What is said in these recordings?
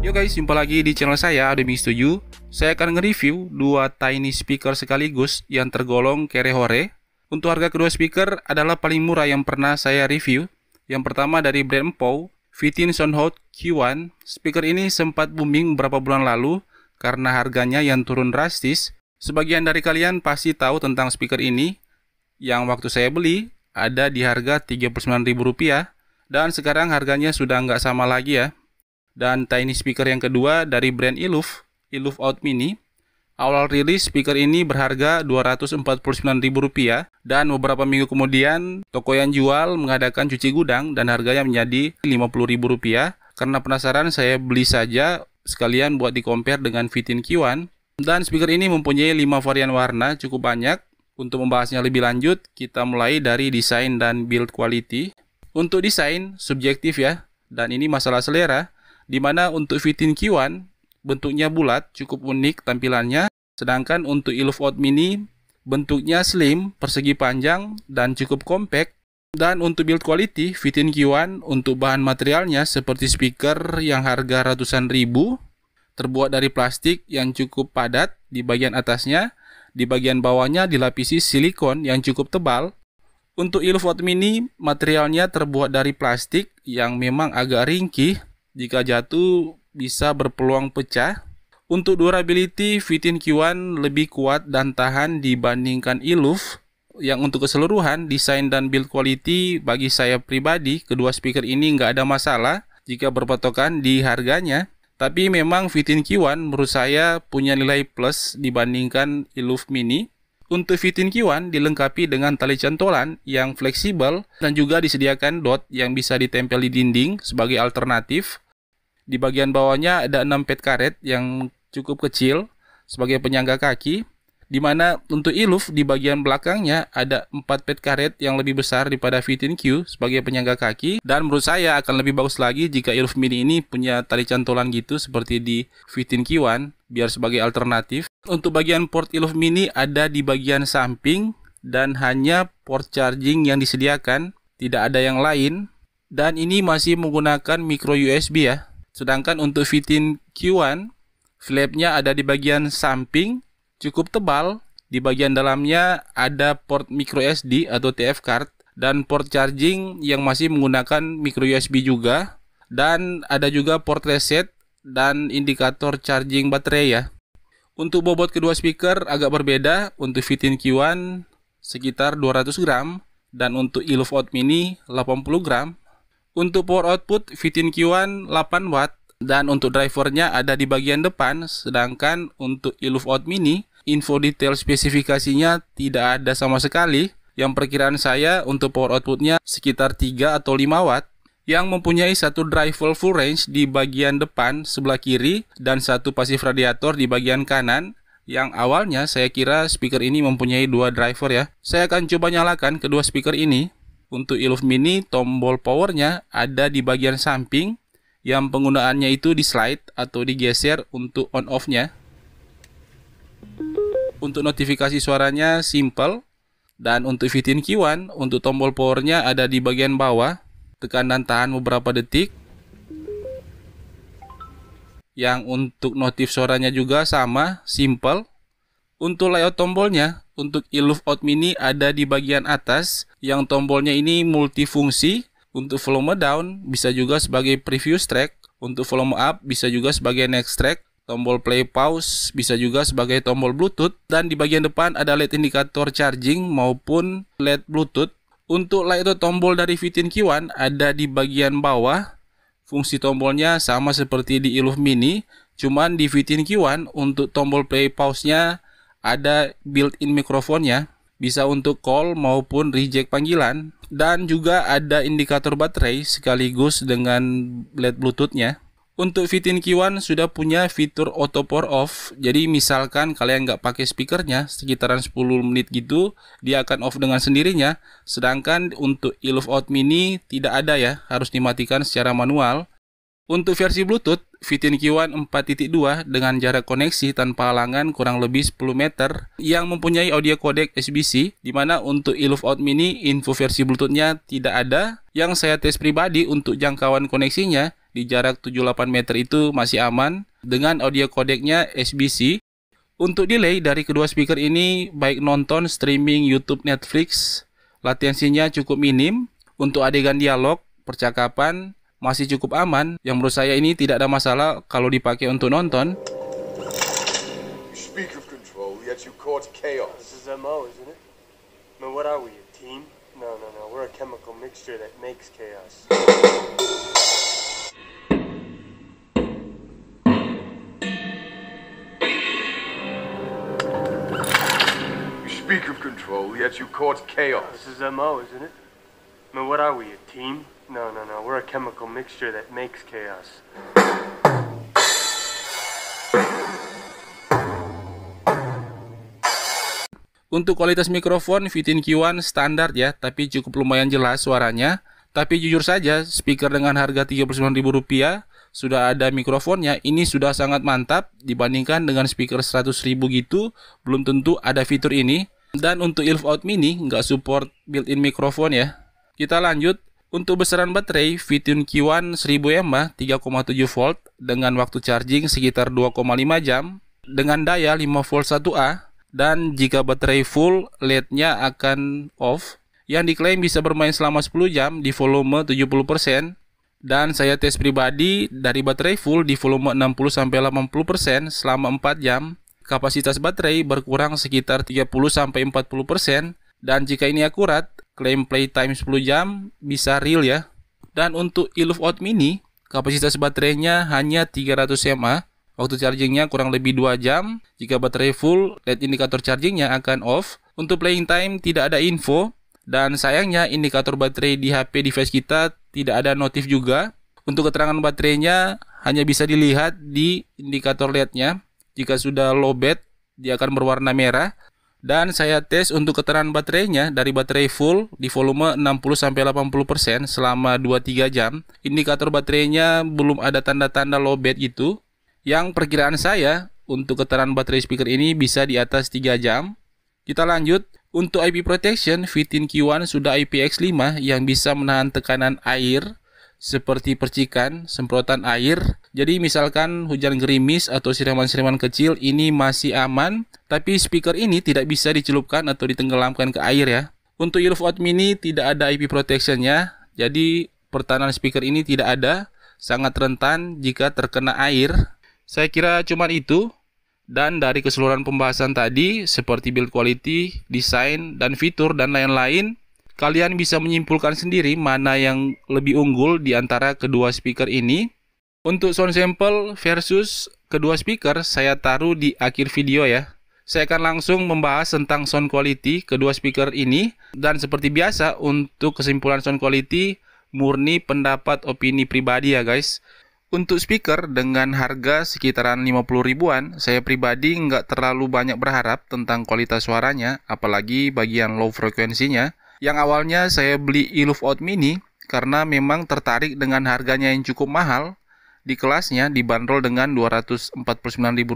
Yo guys, jumpa lagi di channel saya Ademi 7 Saya akan nge-review dua tiny speaker sekaligus yang tergolong kere-hore Untuk harga kedua speaker adalah paling murah yang pernah saya review Yang pertama dari brand Empow Fitin Soundhout Q1 Speaker ini sempat booming beberapa bulan lalu karena harganya yang turun drastis Sebagian dari kalian pasti tahu tentang speaker ini yang waktu saya beli ada di harga Rp39.000 dan sekarang harganya sudah nggak sama lagi ya. Dan tiny speaker yang kedua dari brand Iluf, Iluf Out Mini. Awal rilis speaker ini berharga Rp249.000 dan beberapa minggu kemudian toko yang jual mengadakan cuci gudang dan harganya menjadi Rp50.000. Karena penasaran saya beli saja sekalian buat di dengan Fitin Q1. Dan speaker ini mempunyai 5 varian warna cukup banyak untuk membahasnya lebih lanjut, kita mulai dari desain dan build quality. Untuk desain, subjektif ya, dan ini masalah selera, di mana untuk Fitin Q1, bentuknya bulat, cukup unik tampilannya, sedangkan untuk Out Mini, bentuknya slim, persegi panjang, dan cukup kompak. Dan untuk build quality, Fitin Q1 untuk bahan materialnya seperti speaker yang harga ratusan ribu, terbuat dari plastik yang cukup padat di bagian atasnya, di bagian bawahnya dilapisi silikon yang cukup tebal. Untuk Ilford Mini, materialnya terbuat dari plastik yang memang agak ringkih. Jika jatuh, bisa berpeluang pecah. Untuk durability, Fitin Q1 lebih kuat dan tahan dibandingkan Iluf. Yang untuk keseluruhan, desain dan build quality bagi saya pribadi, kedua speaker ini nggak ada masalah jika berpatokan di harganya. Tapi memang Vitin Q1 menurut saya punya nilai plus dibandingkan Iluf Mini. Untuk Vitin Q1 dilengkapi dengan tali cantolan yang fleksibel dan juga disediakan dot yang bisa ditempel di dinding sebagai alternatif. Di bagian bawahnya ada 6 pet karet yang cukup kecil sebagai penyangga kaki di mana untuk Iluf di bagian belakangnya ada 4 pet karet yang lebih besar daripada Fitin Q sebagai penyangga kaki dan menurut saya akan lebih bagus lagi jika Iluf Mini ini punya tali cantolan gitu seperti di Fitin Q1 biar sebagai alternatif. Untuk bagian port Iluf Mini ada di bagian samping dan hanya port charging yang disediakan, tidak ada yang lain dan ini masih menggunakan micro USB ya. Sedangkan untuk Fitin Q1 flapnya ada di bagian samping cukup tebal. Di bagian dalamnya ada port micro SD atau TF card dan port charging yang masih menggunakan micro USB juga dan ada juga port reset dan indikator charging baterai ya. Untuk bobot kedua speaker agak berbeda, untuk Fitin Q1 sekitar 200 gram dan untuk Out Mini 80 gram. Untuk power output Fitin Q1 8 watt dan untuk drivernya ada di bagian depan sedangkan untuk Out Mini info detail spesifikasinya tidak ada sama sekali, yang perkiraan saya untuk power outputnya sekitar 3 atau 5 watt, yang mempunyai satu driver full range di bagian depan sebelah kiri dan satu pasif radiator di bagian kanan, yang awalnya saya kira speaker ini mempunyai dua driver ya. Saya akan coba nyalakan kedua speaker ini. Untuk Iluf Mini, tombol powernya ada di bagian samping yang penggunaannya itu di slide atau digeser untuk on off-nya. Untuk notifikasi suaranya simple. Dan untuk fitin kiwan, untuk tombol powernya ada di bagian bawah. Tekan dan tahan beberapa detik. Yang untuk notif suaranya juga sama, simple. Untuk layout tombolnya, untuk iluf Out Mini ada di bagian atas, yang tombolnya ini multifungsi. Untuk volume down bisa juga sebagai preview track, untuk volume up bisa juga sebagai next track, Tombol play pause bisa juga sebagai tombol Bluetooth dan di bagian depan ada LED indikator charging maupun LED Bluetooth. Untuk light atau tombol dari Fitin Q1 ada di bagian bawah. Fungsi tombolnya sama seperti di Iluf Mini, cuman di Fitin Q1 untuk tombol play pause-nya ada built-in mikrofonnya, bisa untuk call maupun reject panggilan dan juga ada indikator baterai sekaligus dengan LED Bluetooth-nya. Untuk Fitin Kiwan sudah punya fitur auto power off. Jadi misalkan kalian nggak pakai speakernya sekitaran 10 menit gitu, dia akan off dengan sendirinya. Sedangkan untuk Iluv Out Mini tidak ada ya, harus dimatikan secara manual. Untuk versi Bluetooth, Fitin Kiwan 4.2 dengan jarak koneksi tanpa halangan kurang lebih 10 meter yang mempunyai audio codec SBC dimana untuk Iluv Out Mini info versi Bluetoothnya tidak ada yang saya tes pribadi untuk jangkauan koneksinya di jarak 78 meter itu masih aman dengan audio kodeknya SBC. Untuk delay dari kedua speaker ini baik nonton, streaming, YouTube, Netflix, latensinya cukup minim. Untuk adegan dialog, percakapan masih cukup aman. Yang menurut saya ini tidak ada masalah kalau dipakai untuk nonton. chaos. control, yet you court chaos. This is M.O., isn't it? I mean, what are we, a team? No, no, no. We're a chemical mixture that makes chaos. Untuk kualitas mikrofon, Vitin Q1 standar ya, tapi cukup lumayan jelas suaranya. Tapi jujur saja, speaker dengan harga Rp39.000 sudah ada mikrofonnya, ini sudah sangat mantap dibandingkan dengan speaker Rp100.000 gitu, belum tentu ada fitur ini. Dan untuk Out Mini nggak support built-in mikrofon ya. Kita lanjut. Untuk besaran baterai, Vitun Q1 1000 mAh 3,7 volt dengan waktu charging sekitar 2,5 jam dengan daya 5 volt 1A dan jika baterai full, LED-nya akan off yang diklaim bisa bermain selama 10 jam di volume 70% dan saya tes pribadi dari baterai full di volume 60 sampai 80% selama 4 jam kapasitas baterai berkurang sekitar 30-40% dan jika ini akurat, klaim playtime 10 jam bisa real ya. Dan untuk Iluf Out Mini, kapasitas baterainya hanya 300 mAh, waktu chargingnya kurang lebih 2 jam. Jika baterai full, LED indikator chargingnya akan off. Untuk playing time tidak ada info, dan sayangnya indikator baterai di HP device kita tidak ada notif juga. Untuk keterangan baterainya hanya bisa dilihat di indikator LED-nya. Jika sudah low bed, dia akan berwarna merah. Dan saya tes untuk keterangan baterainya dari baterai full di volume 60-80% selama 2-3 jam. Indikator baterainya belum ada tanda-tanda low bed itu. Yang perkiraan saya untuk keterangan baterai speaker ini bisa di atas 3 jam. Kita lanjut. Untuk IP protection, Fitin Q1 sudah IPX5 yang bisa menahan tekanan air seperti percikan, semprotan air. Jadi misalkan hujan gerimis atau siraman-siraman kecil ini masih aman, tapi speaker ini tidak bisa dicelupkan atau ditenggelamkan ke air ya. Untuk earphone mini tidak ada IP protectionnya, jadi pertahanan speaker ini tidak ada, sangat rentan jika terkena air. Saya kira cuma itu. Dan dari keseluruhan pembahasan tadi, seperti build quality, desain, dan fitur, dan lain-lain, Kalian bisa menyimpulkan sendiri mana yang lebih unggul di antara kedua speaker ini. Untuk sound sample versus kedua speaker, saya taruh di akhir video ya. Saya akan langsung membahas tentang sound quality kedua speaker ini. Dan seperti biasa, untuk kesimpulan sound quality, murni pendapat opini pribadi ya guys. Untuk speaker dengan harga sekitaran 50 ribuan, saya pribadi nggak terlalu banyak berharap tentang kualitas suaranya, apalagi bagian low frekuensinya. Yang awalnya saya beli Iluf Out Mini karena memang tertarik dengan harganya yang cukup mahal di kelasnya dibanderol dengan Rp249.000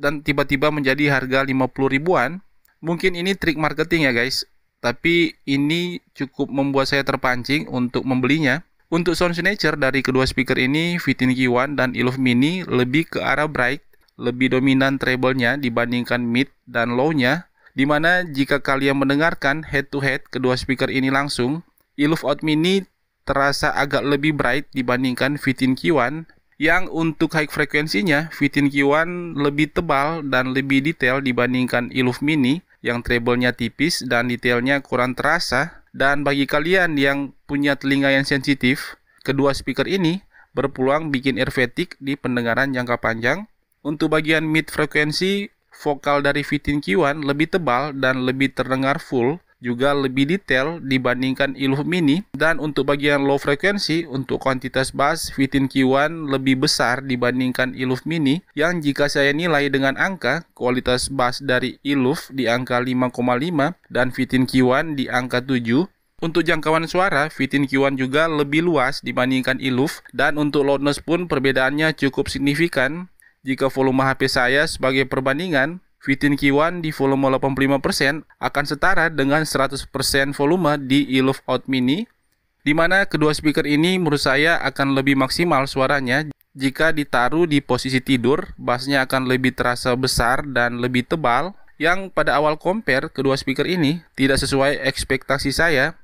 dan tiba-tiba menjadi harga 50 ribuan. Mungkin ini trik marketing ya guys, tapi ini cukup membuat saya terpancing untuk membelinya. Untuk sound signature dari kedua speaker ini, Vitin 1 dan Iluf Mini lebih ke arah bright, lebih dominan treble-nya dibandingkan mid dan low-nya, di mana jika kalian mendengarkan head to head kedua speaker ini langsung, Iluf Out Mini terasa agak lebih bright dibandingkan fitin Q1 yang untuk high frekuensinya fitin Q1 lebih tebal dan lebih detail dibandingkan Iluf Mini yang treble-nya tipis dan detailnya kurang terasa. Dan bagi kalian yang punya telinga yang sensitif, kedua speaker ini berpeluang bikin air di pendengaran jangka panjang. Untuk bagian mid frekuensi, vokal dari Fitin Kiwan lebih tebal dan lebih terdengar full, juga lebih detail dibandingkan Iluh Mini. Dan untuk bagian low frekuensi, untuk kuantitas bass, Fitin Kiwan lebih besar dibandingkan Iluh Mini, yang jika saya nilai dengan angka, kualitas bass dari Iluh di angka 5,5 dan Fitin Kiwan di angka 7, untuk jangkauan suara, Fitin Q1 juga lebih luas dibandingkan Iluf dan untuk loudness pun perbedaannya cukup signifikan jika volume HP saya sebagai perbandingan, q 1 di volume 85% akan setara dengan 100% volume di eLove Out Mini, di mana kedua speaker ini menurut saya akan lebih maksimal suaranya jika ditaruh di posisi tidur, bassnya akan lebih terasa besar dan lebih tebal, yang pada awal compare kedua speaker ini tidak sesuai ekspektasi saya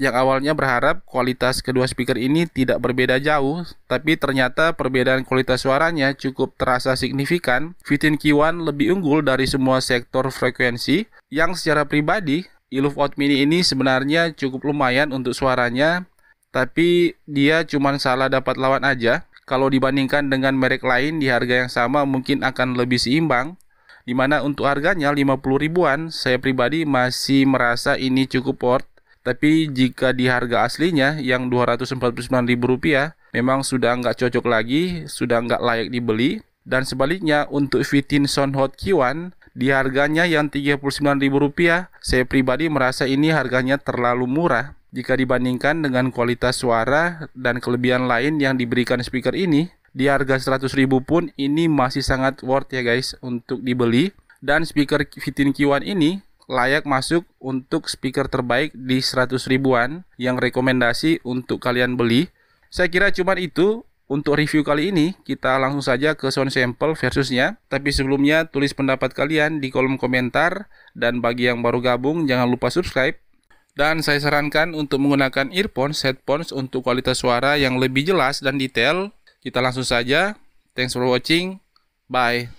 yang awalnya berharap kualitas kedua speaker ini tidak berbeda jauh, tapi ternyata perbedaan kualitas suaranya cukup terasa signifikan. Fitin K1 lebih unggul dari semua sektor frekuensi, yang secara pribadi, Out Mini ini sebenarnya cukup lumayan untuk suaranya, tapi dia cuma salah dapat lawan aja. Kalau dibandingkan dengan merek lain di harga yang sama mungkin akan lebih seimbang, dimana untuk harganya 50 ribuan, saya pribadi masih merasa ini cukup worth tapi jika di harga aslinya yang Rp249.000 memang sudah nggak cocok lagi, sudah nggak layak dibeli. Dan sebaliknya untuk Vitinson Hot Q1 di harganya yang Rp39.000, saya pribadi merasa ini harganya terlalu murah jika dibandingkan dengan kualitas suara dan kelebihan lain yang diberikan speaker ini. Di harga 100.000 pun ini masih sangat worth ya guys untuk dibeli. Dan speaker Fitin Q1 ini layak masuk untuk speaker terbaik di 100 ribuan yang rekomendasi untuk kalian beli. Saya kira cuma itu untuk review kali ini, kita langsung saja ke sound sample versusnya. Tapi sebelumnya, tulis pendapat kalian di kolom komentar. Dan bagi yang baru gabung, jangan lupa subscribe. Dan saya sarankan untuk menggunakan earphones, headphones untuk kualitas suara yang lebih jelas dan detail. Kita langsung saja. Thanks for watching. Bye.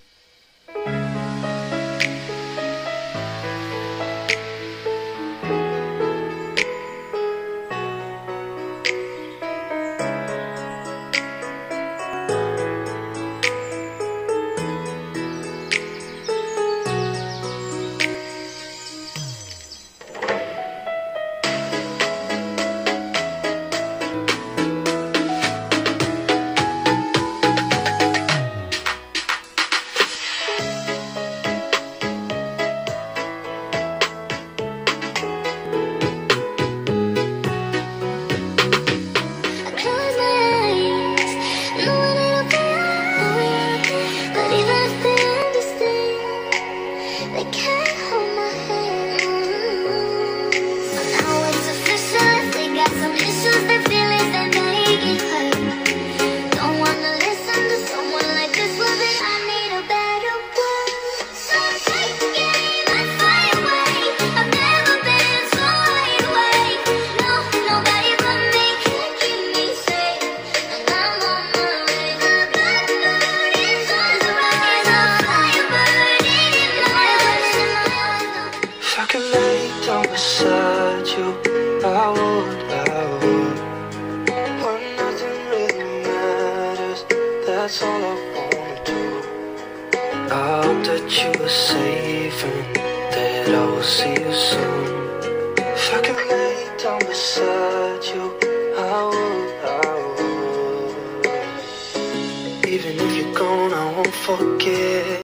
savor that I'll see you soon. If I can lay down beside you, I would, I would. Even if you're gone, I won't forget.